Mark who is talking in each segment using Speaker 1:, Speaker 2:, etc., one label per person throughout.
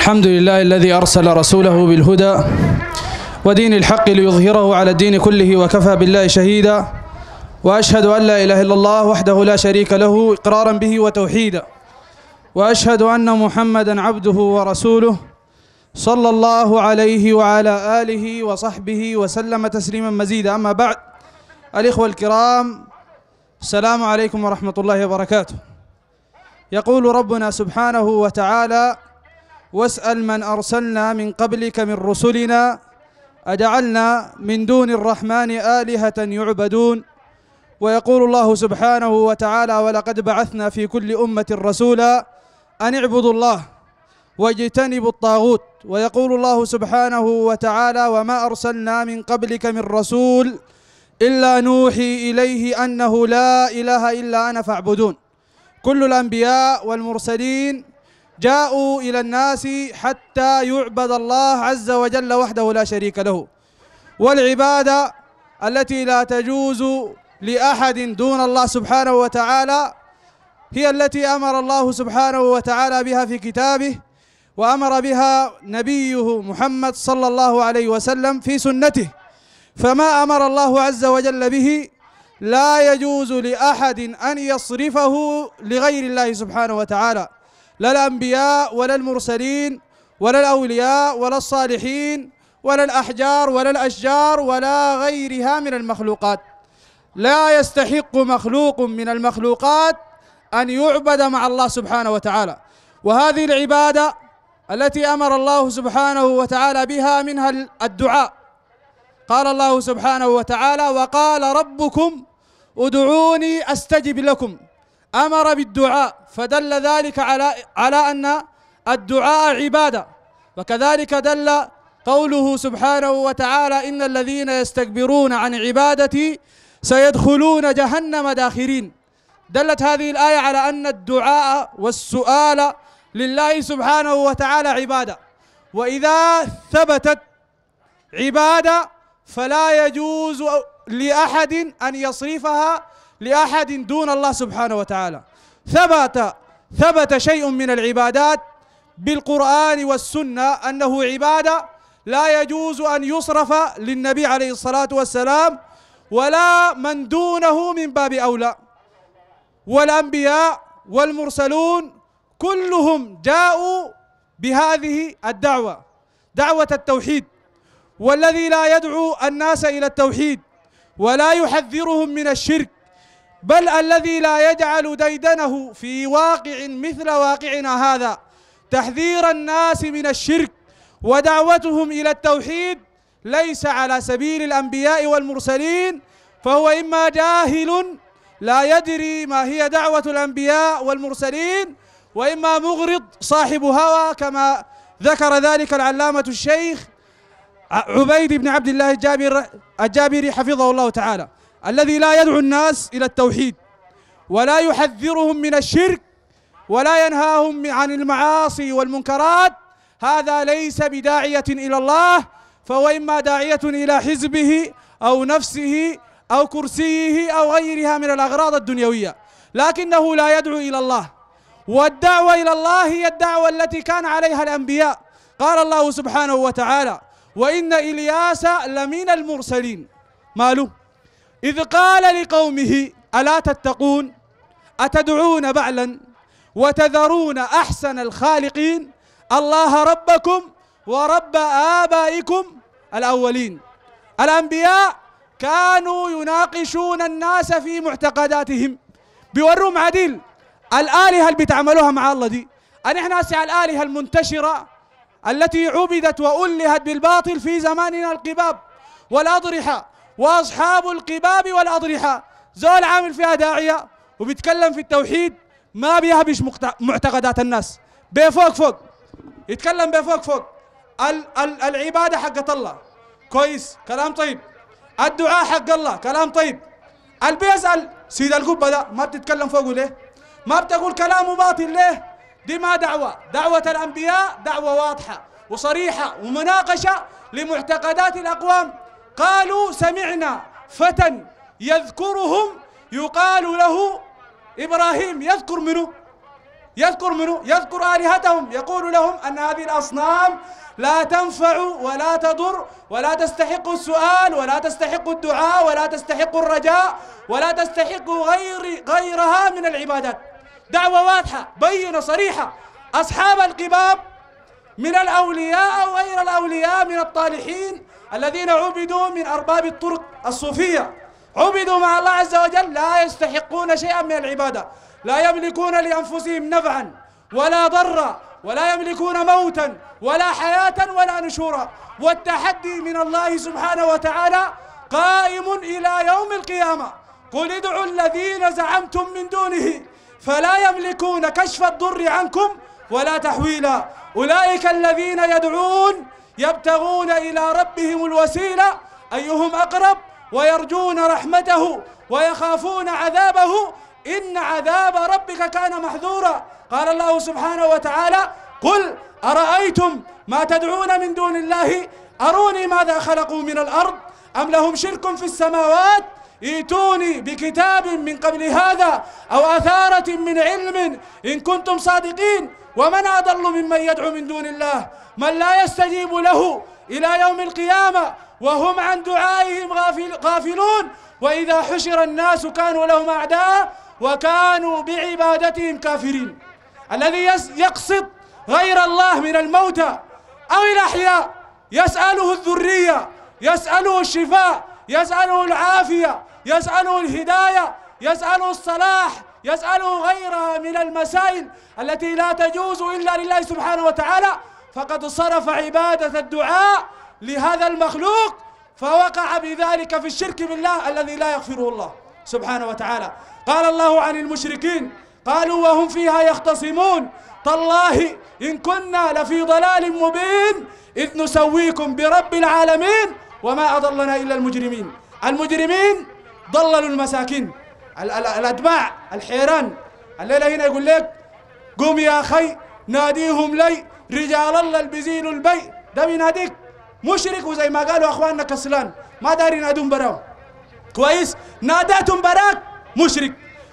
Speaker 1: الحمد لله الذي أرسل رسوله بالهدى ودين الحق ليظهره على الدين كله وكفى بالله شهيدا وأشهد أن لا إله إلا الله وحده لا شريك له إقرارا به وتوحيدا وأشهد أن محمدا عبده ورسوله صلى الله عليه وعلى آله وصحبه وسلم تسليما مزيدا أما بعد الإخوة الكرام السلام عليكم ورحمة الله وبركاته يقول ربنا سبحانه وتعالى واسأل من أرسلنا من قبلك من رسلنا أجعلنا من دون الرحمن آلهة يعبدون ويقول الله سبحانه وتعالى ولقد بعثنا في كل أمة رسولا أن اعبدوا الله واجتنبوا الطاغوت ويقول الله سبحانه وتعالى وما أرسلنا من قبلك من رسول إلا نوحي إليه أنه لا إله إلا أنا فاعبدون كل الأنبياء والمرسلين جاءوا إلى الناس حتى يعبد الله عز وجل وحده لا شريك له والعبادة التي لا تجوز لأحد دون الله سبحانه وتعالى هي التي أمر الله سبحانه وتعالى بها في كتابه وأمر بها نبيه محمد صلى الله عليه وسلم في سنته فما أمر الله عز وجل به لا يجوز لأحد أن يصرفه لغير الله سبحانه وتعالى لا الأنبياء ولا المرسلين ولا الأولياء ولا الصالحين ولا الأحجار ولا الأشجار ولا غيرها من المخلوقات لا يستحق مخلوق من المخلوقات أن يعبد مع الله سبحانه وتعالى وهذه العبادة التي أمر الله سبحانه وتعالى بها منها الدعاء قال الله سبحانه وتعالى وقال ربكم ادعوني أستجب لكم أمر بالدعاء فدل ذلك على على أن الدعاء عبادة وكذلك دل قوله سبحانه وتعالى إن الذين يستكبرون عن عبادتي سيدخلون جهنم داخرين دلت هذه الآية على أن الدعاء والسؤال لله سبحانه وتعالى عبادة وإذا ثبتت عبادة فلا يجوز لأحد أن يصرفها لأحد دون الله سبحانه وتعالى ثبت ثبت شيء من العبادات بالقرآن والسنة أنه عبادة لا يجوز أن يصرف للنبي عليه الصلاة والسلام ولا من دونه من باب أولى والأنبياء والمرسلون كلهم جاءوا بهذه الدعوة دعوة التوحيد والذي لا يدعو الناس إلى التوحيد ولا يحذرهم من الشرك بل الذي لا يجعل ديدنه في واقع مثل واقعنا هذا تحذير الناس من الشرك ودعوتهم إلى التوحيد ليس على سبيل الأنبياء والمرسلين فهو إما جاهل لا يدري ما هي دعوة الأنبياء والمرسلين وإما مغرض صاحب هوى كما ذكر ذلك العلامة الشيخ عبيد بن عبد الله الجابر الجابري حفظه الله تعالى الذي لا يدعو الناس إلى التوحيد ولا يحذرهم من الشرك ولا ينهاهم عن المعاصي والمنكرات هذا ليس بداعية إلى الله فهو إما داعية إلى حزبه أو نفسه أو كرسيه أو غيرها من الأغراض الدنيوية لكنه لا يدعو إلى الله والدعوة إلى الله هي الدعوة التي كان عليها الأنبياء قال الله سبحانه وتعالى وإن إلياس لمن المرسلين ماله إذ قال لقومه ألا تتقون أتدعون بعلا وتذرون أحسن الخالقين الله ربكم ورب آبائكم الأولين الأنبياء كانوا يناقشون الناس في معتقداتهم بيوروهم عديل الآلهة اللي بتعملوها مع الله دي أن إحنا سعى الآلهة المنتشرة التي عبدت وألهت بالباطل في زماننا القباب والأضرحة واصحاب القباب والاضرحه زول عامل فيها داعيه وبيتكلم في التوحيد ما بيهبش معتقدات الناس بفوق فوق يتكلم بفوق فوق ال ال العباده حقت الله كويس كلام طيب الدعاء حق الله كلام طيب اللي سيد القبه ده ما بتتكلم فوقه ليه؟ ما بتقول كلامه باطل ليه؟ دي ما دعوه، دعوه الانبياء دعوه واضحه وصريحه ومناقشه لمعتقدات الاقوام قالوا سمعنا فتى يذكرهم يقال له إبراهيم يذكر منه يذكر منه يذكر آلهتهم يقول لهم أن هذه الأصنام لا تنفع ولا تضر ولا تستحق السؤال ولا تستحق الدعاء ولا تستحق الرجاء ولا تستحق غير غيرها من العبادات دعوة واضحة بينة صريحة أصحاب القباب من الأولياء أو غير الأولياء من الطالحين الذين عبدوا من أرباب الطرق الصوفية عبدوا مع الله عز وجل لا يستحقون شيئا من العبادة لا يملكون لأنفسهم نفعا ولا ضرا ولا يملكون موتا ولا حياة ولا نشورا والتحدي من الله سبحانه وتعالى قائم إلى يوم القيامة قل ادعوا الذين زعمتم من دونه فلا يملكون كشف الضر عنكم ولا تحويلا أولئك الذين يدعون يبتغون إلى ربهم الوسيلة أيهم أقرب ويرجون رحمته ويخافون عذابه إن عذاب ربك كان محذورا قال الله سبحانه وتعالى قل أرأيتم ما تدعون من دون الله أروني ماذا خلقوا من الأرض أم لهم شرك في السماوات ائتوني بكتاب من قبل هذا أو أثارة من علم إن كنتم صادقين ومن أضل ممن يدعو من دون الله من لا يستجيب له إلى يوم القيامة وهم عن دعائهم غافل غافلون وإذا حشر الناس كانوا لهم أعداء وكانوا بعبادتهم كافرين الذي يقصد غير الله من الموتى أو الأحياء يسأله الذرية يسأله الشفاء يسأله العافية يسأله الهداية يسأله الصلاح يسأله غيرها من المسائل التي لا تجوز إلا لله سبحانه وتعالى فقد صرف عبادة الدعاء لهذا المخلوق فوقع بذلك في الشرك بالله الذي لا يغفره الله سبحانه وتعالى قال الله عن المشركين قالوا وهم فيها يختصمون تالله إن كنا لفي ضلال مبين إذ نسويكم برب العالمين وما أضلنا إلا المجرمين المجرمين ضللوا المساكين الأتباع الحيران الليلة هنا يقول لك قوم يا أخي ناديهم لي رجال الله البزين البي ده بيناديك مشرك وزي ما قالوا أخواننا كسلان ما داري ينادون براهم كويس ناديتهم براك مشرك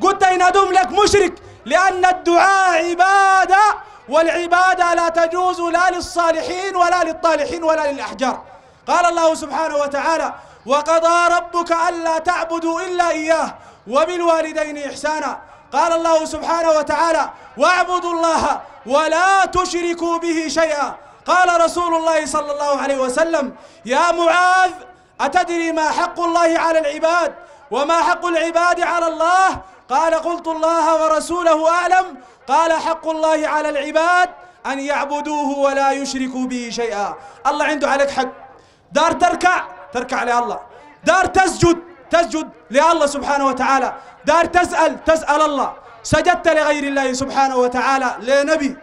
Speaker 1: قلت ينادون لك مشرك لأن الدعاء عبادة والعبادة لا تجوز لا للصالحين ولا للطالحين ولا للأحجار قال الله سبحانه وتعالى وقضى ربك ألا تعبدوا إلا إياه وبالوالدين إحسانا قال الله سبحانه وتعالى واعبدوا الله ولا تشركوا به شيئا قال رسول الله صلى الله عليه وسلم يا معاذ أتدري ما حق الله على العباد وما حق العباد على الله قال قلت الله ورسوله أعلم قال حق الله على العباد أن يعبدوه ولا يشركوا به شيئا الله عنده عليك حق دار تركع تركع لله دار تسجد تسجد لله سبحانه وتعالى دار تسأل تسأل الله سجدت لغير الله سبحانه وتعالى لنبي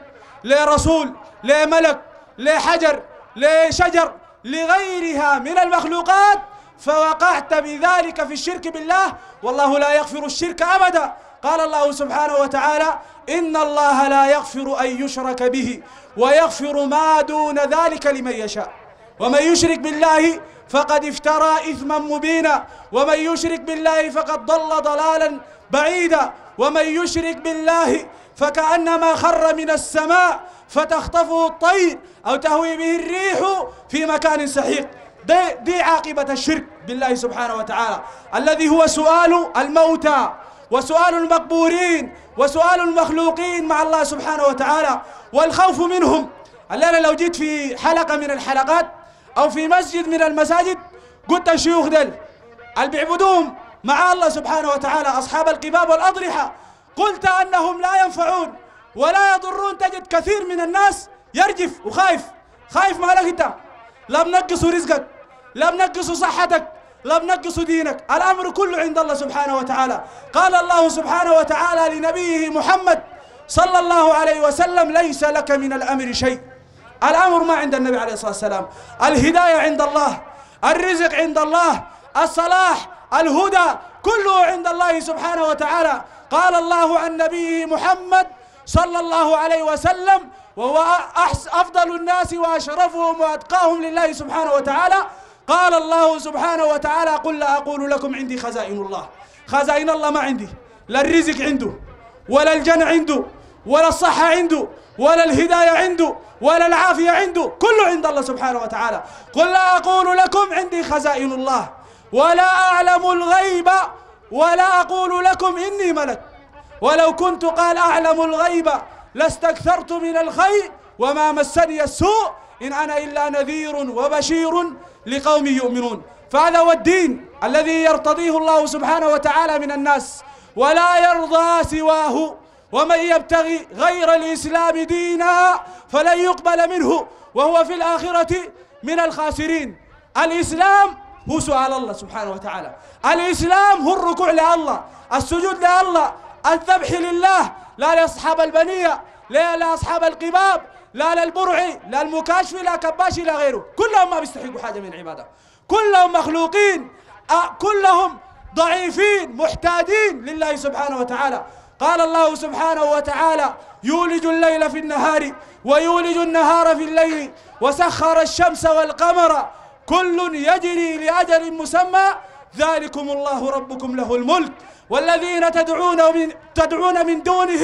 Speaker 1: لرسول لملك لحجر لشجر لغيرها من المخلوقات فوقعت بذلك في الشرك بالله والله لا يغفر الشرك أبدا قال الله سبحانه وتعالى إن الله لا يغفر أن يشرك به ويغفر ما دون ذلك لمن يشاء ومن يشرك بالله فقد افترى إثما مبينا ومن يشرك بالله فقد ضل ضلالا بعيدا ومن يشرك بالله فكأنما خر من السماء فتخطفه الطير أو تهوي به الريح في مكان سحيق دي, دي عاقبة الشرك بالله سبحانه وتعالى الذي هو سؤال الموتى وسؤال المقبورين وسؤال المخلوقين مع الله سبحانه وتعالى والخوف منهم الليلة لو جيت في حلقة من الحلقات أو في مسجد من المساجد قلت الشيوخ دل اللي بيعبدوهم مع الله سبحانه وتعالى أصحاب القباب والأضرحة قلت أنهم لا ينفعون ولا يضرون تجد كثير من الناس يرجف وخايف خايف مالك أنت لا بنقصوا رزقك لا بنقصوا صحتك لا بنقصوا دينك الأمر كله عند الله سبحانه وتعالى قال الله سبحانه وتعالى لنبيه محمد صلى الله عليه وسلم ليس لك من الأمر شيء الأمر ما عند النبي عليه الصلاة والسلام الهداية عند الله الرزق عند الله الصلاح الهدى كله عند الله سبحانه وتعالى قال الله عن نبيه محمد صلى الله عليه وسلم وهو أفضل الناس وأشرفهم وأتقاهم لله سبحانه وتعالى قال الله سبحانه وتعالى قل لا أقول لكم عندي خزائن الله خزائن الله ما عندي لا الرزق عنده ولا الجنة عنده ولا الصحة عنده ولا الهداية عنده ولا العافية عنده كله عند الله سبحانه وتعالى قل لا أقول لكم عندي خزائن الله ولا أعلم الغيب ولا أقول لكم إني ملك ولو كنت قال أعلم الغيب لاستكثرت من الخير وما مسني السوء إن أنا إلا نذير وبشير لقوم يؤمنون فهذا هو الدين الذي يرتضيه الله سبحانه وتعالى من الناس ولا يرضى سواه ومن يبتغي غير الإسلام دينا فلن يقبل منه وهو في الآخرة من الخاسرين الإسلام هو سؤال الله سبحانه وتعالى الإسلام هو الركوع لله السجود لله الذبح لله لا لأصحاب البنية لا لأصحاب القباب لا للبرعي لا المكاشف لا كباشي لا غيره كلهم ما بيستحقوا حاجة من العبادة كلهم مخلوقين كلهم ضعيفين محتاجين لله سبحانه وتعالى قال الله سبحانه وتعالى يولج الليل في النهار ويولج النهار في الليل وسخر الشمس والقمر كل يجري لأجل مسمى ذلكم الله ربكم له الملك والذين تدعون من, تدعون من دونه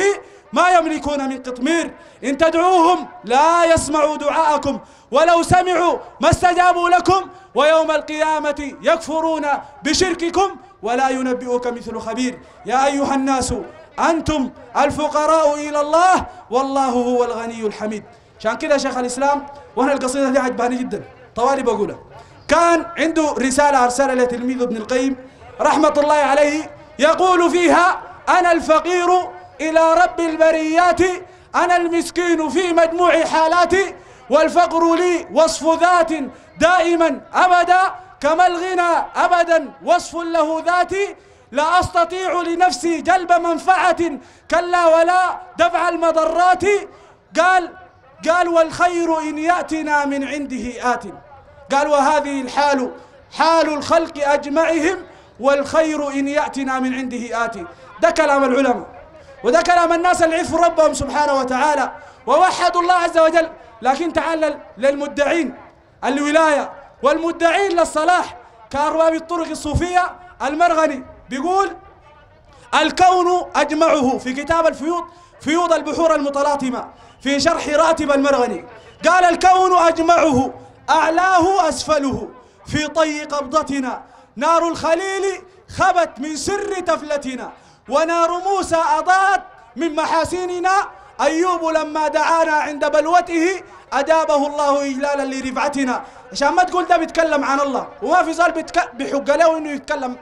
Speaker 1: ما يملكون من قطمير إن تدعوهم لا يسمعوا دعاءكم ولو سمعوا ما استجابوا لكم ويوم القيامة يكفرون بشرككم ولا ينبئك مثل خبير يا أيها الناس أنتم الفقراء إلى الله والله هو الغني الحميد عشان كده شيخ الإسلام وأنا القصيدة دي عجباني جدا طوالي بقولها كان عنده رسالة أرسلها لتلميذه ابن القيم رحمة الله عليه يقول فيها أنا الفقير إلى رب البريات أنا المسكين في مجموع حالاتي والفقر لي وصف ذات دائما أبدا كما الغنى أبدا وصف له ذاتي لا أستطيع لنفسي جلب منفعة كلا ولا دفع المضرات قال قال والخير إن يأتنا من عنده آت قال وهذه الحال حال الخلق أجمعهم والخير إن يأتنا من عنده آت ده كلام العلماء وده كلام الناس اللي ربهم سبحانه وتعالى ووحدوا الله عز وجل لكن تعال للمدعين الولاية والمدعين للصلاح كأرباب الطرق الصوفية المرغني بيقول الكون أجمعه في كتاب الفيوض فيوض البحور المتلاطمة في شرح راتب المرغني قال الكون أجمعه أعلاه أسفله في طي قبضتنا نار الخليل خبت من سر تفلتنا ونار موسى أضاءت من محاسننا أيوب لما دعانا عند بلوته أدابه الله إجلالا لرفعتنا عشان ما تقول ده بيتكلم عن الله وما في زال بيحق له إنه يتكلم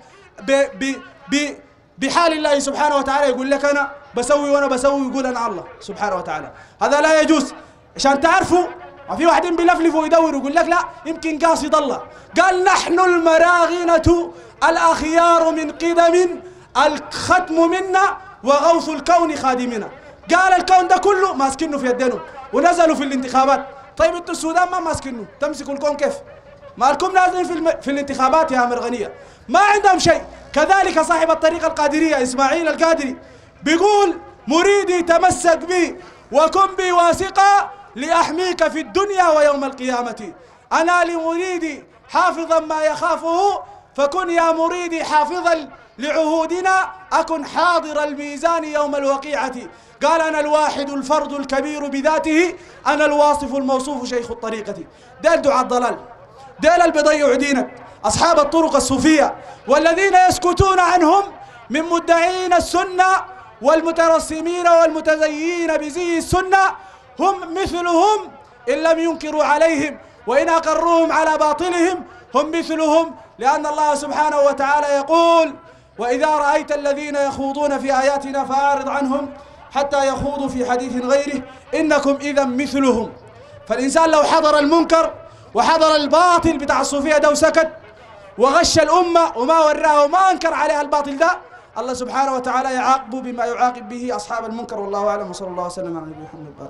Speaker 1: بحال الله سبحانه وتعالى يقول لك أنا بسوي وأنا بسوي يقول أنا الله سبحانه وتعالى هذا لا يجوز عشان تعرفوا ما في واحدين بيلفلفوا ويدوروا يقول لك لا يمكن قاصد الله قال نحن المراغنة الأخيار من قدم الختم منا وغوث الكون خادمنا قال الكون ده كله ماسكنه في يدينه ونزلوا في الانتخابات طيب انتوا السودان ما ماسكنه تمسكوا الكون كيف؟ مالكم نازلين في, الم... في الانتخابات يا مرغنية ما عندهم شيء كذلك صاحب الطريقة القادرية إسماعيل القادري بيقول مريدي تمسك بي وكن بي واثقا لأحميك في الدنيا ويوم القيامة أنا لمريدي حافظا ما يخافه فكن يا مريدي حافظا لعهودنا أكن حاضر الميزان يوم الوقيعة قال أنا الواحد الفرد الكبير بذاته أنا الواصف الموصوف شيخ الطريقة ده الدعاء الضلال ديل اللي بيضيعوا دينك أصحاب الطرق الصوفية والذين يسكتون عنهم من مدعين السنة والمترسمين والمتزيين بزي السنة هم مثلهم إن لم ينكروا عليهم وإن أقروهم على باطلهم هم مثلهم لأن الله سبحانه وتعالى يقول وإذا رأيت الذين يخوضون في آياتنا فأعرض عنهم حتى يخوضوا في حديث غيره إنكم إذا مثلهم فالإنسان لو حضر المنكر وحضر الباطل بتاع الصوفية ده وسكت وغش الأمة وما وراه وما أنكر عليها الباطل ده الله سبحانه وتعالى يعاقبه بما يعاقب به أصحاب المنكر والله أعلم وصلى الله وسلم على نبينا محمد